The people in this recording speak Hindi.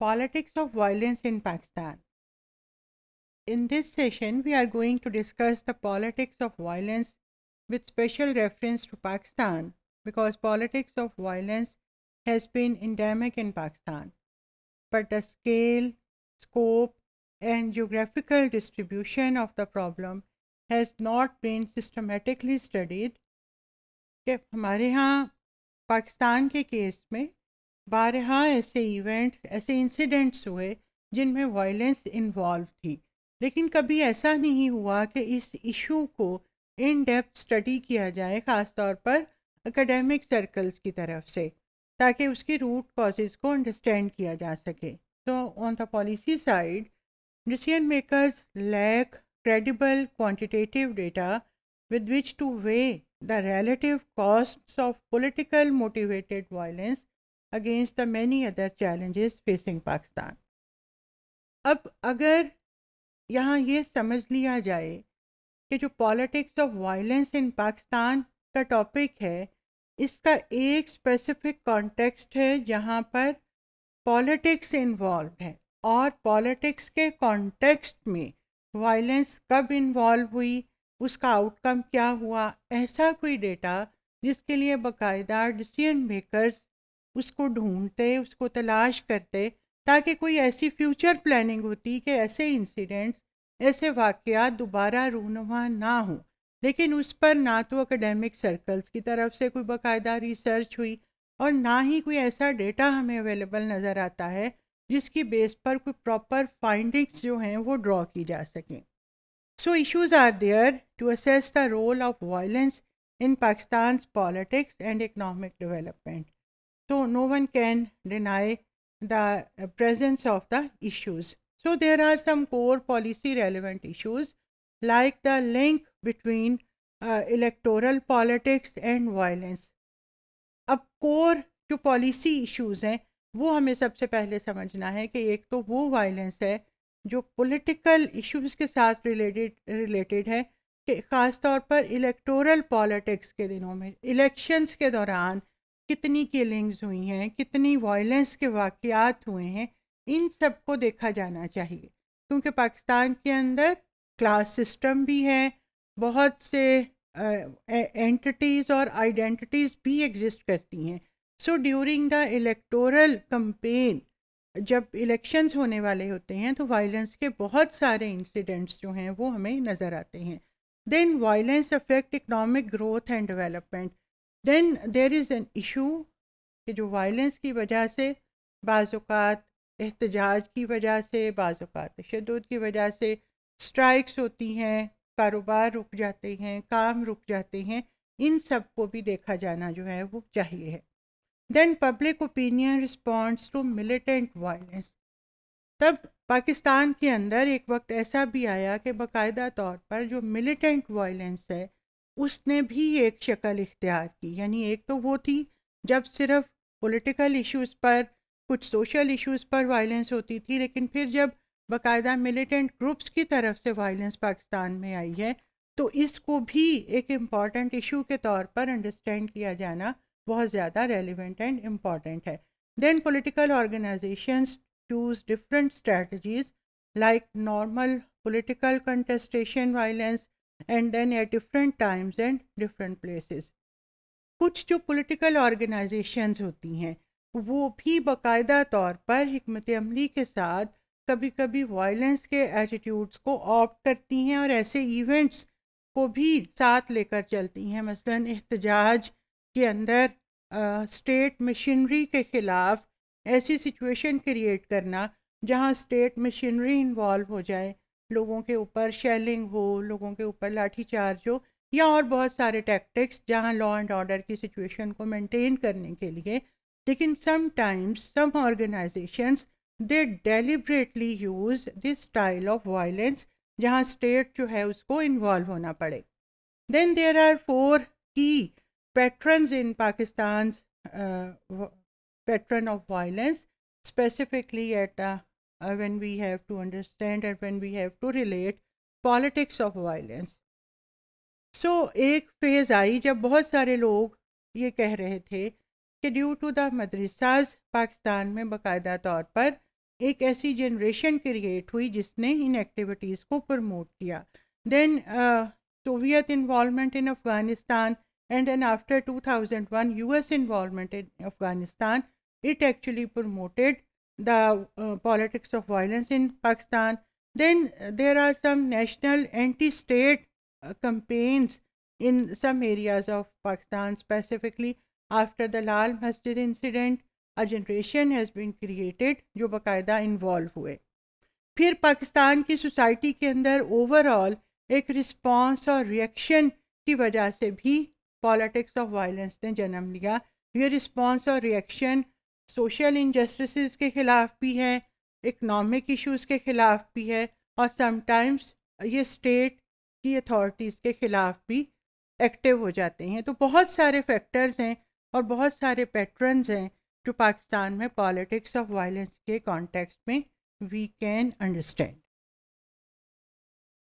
Politics of Violence in Pakistan. In this session, we are going to discuss the politics of violence with special reference to Pakistan because politics of violence has been endemic in Pakistan. But the scale, scope, and geographical distribution of the problem has not been systematically studied. हमारे यहाँ पाकिस्तान के केस में बारह ऐसे इवेंट्स ऐसे इंसिडेंट्स हुए जिनमें वायलेंस इन्वॉल्व थी लेकिन कभी ऐसा नहीं हुआ कि इस इशू को इन डेप्थ स्टडी किया जाए ख़ासतौर पर एकेडमिक सर्कल्स की तरफ से ताकि उसकी रूट कॉजेज़ को अंडरस्टैंड किया जा सके तो on the policy side decision makers lack credible quantitative data with which to weigh the relative cost of political motivated violence against the many other challenges facing Pakistan अब अगर यहाँ ये समझ लिया जाए कि जो politics of violence in Pakistan का टॉपिक है इसका एक स्पेसिफिक कॉन्टेक्स्ट है जहाँ पर पॉलिटिक्स इन्वॉल्व है और पॉलिटिक्स के कॉन्टेक्स्ट में वायलेंस कब इन्वॉल्व हुई उसका आउटकम क्या हुआ ऐसा कोई डेटा जिसके लिए बाकायदा डिसीजन मेकर्स उसको ढूंढते उसको तलाश करते ताकि कोई ऐसी फ्यूचर प्लानिंग होती कि ऐसे इंसिडेंट्स ऐसे वाक़ात दोबारा रूनुमा ना हो लेकिन उस पर ना तो एकेडमिक सर्कल्स की तरफ से कोई बाकायदा रिसर्च हुई और ना ही कोई ऐसा डेटा हमें अवेलेबल नज़र आता है जिसकी बेस पर कोई प्रॉपर फाइंडिंग्स जो हैं वो ड्रॉ की जा सकें so issues are there to assess the role of violence in Pakistan politics and economic development So no one can deny the presence of the issues. So there are some core policy relevant issues like the link between uh, electoral politics and violence. ab core jo policy issues hain wo hame sabse pehle samajhna hai ki ek to wo violence hai jo political issues ke sath related related hai ke khas taur par electoral politics ke dinon mein elections ke dauran कितनी किलिंग्स हुई हैं कितनी वायलेंस के वाक़ हुए हैं इन सब को देखा जाना चाहिए क्योंकि पाकिस्तान के अंदर क्लास सिस्टम भी है बहुत से एंटिटीज़ और आइडेंटिटीज़ भी एग्जिस्ट करती हैं so during the electoral campaign जब इलेक्शंस होने वाले होते हैं तो वायलेंस के बहुत सारे इंसिडेंट्स जो हैं वो हमें नज़र आते हैं then violence affect economic growth and development then there is an issue कि जो वायलेंस की वजह से बाज़ात एहतजाज की वजह से बाज़ात तशद की वजह से स्ट्राइक्स होती हैं कारोबार रुक जाते हैं काम रुक जाते हैं इन सब को भी देखा जाना जो है वो चाहिए है then public opinion response to militant violence तब पाकिस्तान के अंदर एक वक्त ऐसा भी आया कि बाकायदा तौर पर जो मिलिटेंट वायलेंस है उसने भी एक शक्ल इख्तियार की यानी एक तो वो थी जब सिर्फ पॉलिटिकल इश्यूज़ पर कुछ सोशल इश्यूज़ पर वायलेंस होती थी लेकिन फिर जब बाकायदा मिलिटेंट ग्रुप्स की तरफ से वायलेंस पाकिस्तान में आई है तो इसको भी एक इम्पॉर्टेंट इशू के तौर पर अंडरस्टैंड किया जाना बहुत ज़्यादा रेलिवेंट एंड इम्पॉर्टेंट है then political organisation choose different strategies like normal political contestation violence and then at different times and different place कुछ जो पोलिटिकल ऑर्गेनाइजेशन होती हैं वो भी बाकायदा तौर पर हमत अमली के साथ कभी कभी वायलेंस के एटीट्यूड्स को ऑप्ट करती हैं और ऐसे इवेंट्स को भी साथ लेकर चलती हैं मसलन एहतजाज के अंदर स्टेट मशीनरी के ख़िलाफ़ ऐसी सिचुएशन क्रिएट करना जहां स्टेट मशीनरी इन्वॉल्व हो जाए लोगों के ऊपर शेलिंग हो लोगों के ऊपर लाठीचार्ज हो या और बहुत सारे टैक्टिक्स जहां लॉ एंड ऑर्डर की सिचुएशन को मेंटेन करने के लिए लेकिन sometimes some organisations they deliberately use this style of violence जहां स्टेट जो है उसको इन्वॉल्व होना पड़े then there are four key pattern in Pakistan pattern of violence specifically at the uh, when we have to understand and when we have to relate politics of violence so एक फेज़ आई जब बहुत सारे लोग ये कह रहे थे कि due to the madrasas Pakistan में बाकायदा तौर पर एक ऐसी जनरेशन क्रिएट हुई जिसने इन एक्टिविटीज़ को प्रमोट किया then Soviet involvement in Afghanistan and then after 2001 US involvement in Afghanistan it actually promoted the uh, politics of violence in Pakistan. Then uh, there are some national anti-state uh, campaigns in some areas of Pakistan, specifically after the Lal Masjid incident. A generation has been created जो बाकायदा involve हुए फिर पाकिस्तान की सोसाइटी के अंदर ओवरऑल एक रिस्पांस और रिएक्शन की वजह से भी पॉलिटिक्स ऑफ वायलेंस ने जन्म लिया ये रिस्पांस और रिएक्शन सोशल इनजस्टिस के ख़िलाफ़ भी है इकनॉमिक इशूज़ के ख़िलाफ़ भी है और समटाइम्स ये स्टेट की अथॉरिटीज़ के ख़िलाफ़ भी एक्टिव हो जाते हैं तो बहुत सारे फैक्टर्स हैं और बहुत सारे पैटर्नस हैं जो पाकिस्तान में पॉलिटिक्स ऑफ वायलेंस के कॉन्टेक्स्ट में वी कैन अंडरस्टैंड